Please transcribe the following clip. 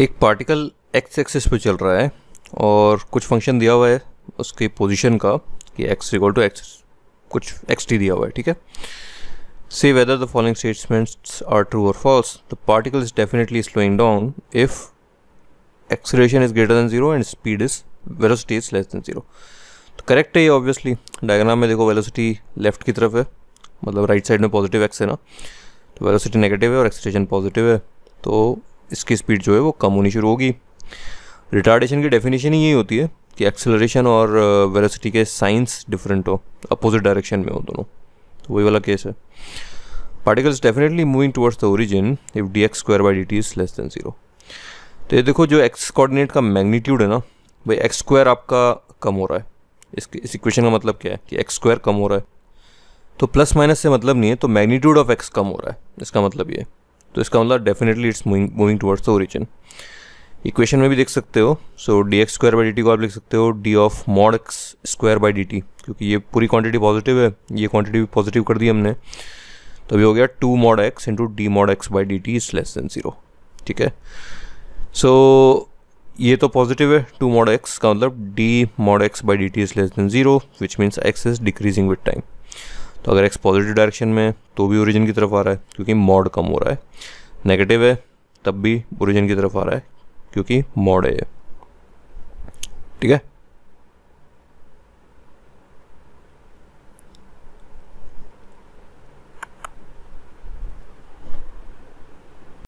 एक particle x axis पे चल रहा है और कुछ फंक्शन दिया हुआ है उसके पोजीशन का कि एक्स इक्वल टू एक्स कुछ एक्स टी दिया हुआ है ठीक है से whether the following statements are true और false the particle is definitely slowing down if acceleration is greater than zero and speed is velocity is less than zero तो correct है ये ऑब्वियसली डायग्राम में देखो वेलोसिटी लेफ्ट की तरफ है मतलब राइट right साइड में पॉजिटिव एक्स है ना तो वेलोसिटी नेगेटिव है और एक्सलेशन पॉजिटिव है तो इसकी स्पीड जो है वो कम होनी शुरू होगी रिटार्डेशन की डेफिनेशन ही यही होती है कि एक्सेलरेशन और वेलोसिटी uh, के साइंस डिफरेंट हो अपोजिट डायरेक्शन में हो दोनों तो वही वाला केस है particles definitely moving towards the origin if D X square by D T is less than zero तो ये देखो जो एक्स कोऑर्डिनेट का मैग्नीट्यूड है ना भाई एक्स स्क्वायर आपका कम हो रहा है इस इस इक्वेशन का मतलब क्या है कि एक्स स्क्वायर कम हो रहा है तो प्लस माइनस से मतलब नहीं है तो मैग्नीट्यूड ऑफ एक्स कम हो रहा है इसका मतलब ये है तो इसका मतलब definitely it's moving towards the origin equation में भी देख सकते हो so D X square by D T को आप लिख सकते हो D of mod X square by D T क्योंकि ये पूरी क्वांटिटी पॉजिटिव है ये क्वांटिटी भी पॉजिटिव कर दी हमने तो अभी हो गया two mod X into D mod x by D T is less than zero ठीक है सो so, ये तो पॉजिटिव है टू मॉड एक्स का मतलब d mod x by D T is less than zero which means x is decreasing with time तो अगर x positive direction में है तो भी ओरिजिन की तरफ आ रहा है क्योंकि मॉड कम हो रहा है नेगेटिव है तब भी ओरिजिन की तरफ आ रहा है क्योंकि मॉड है ठीक है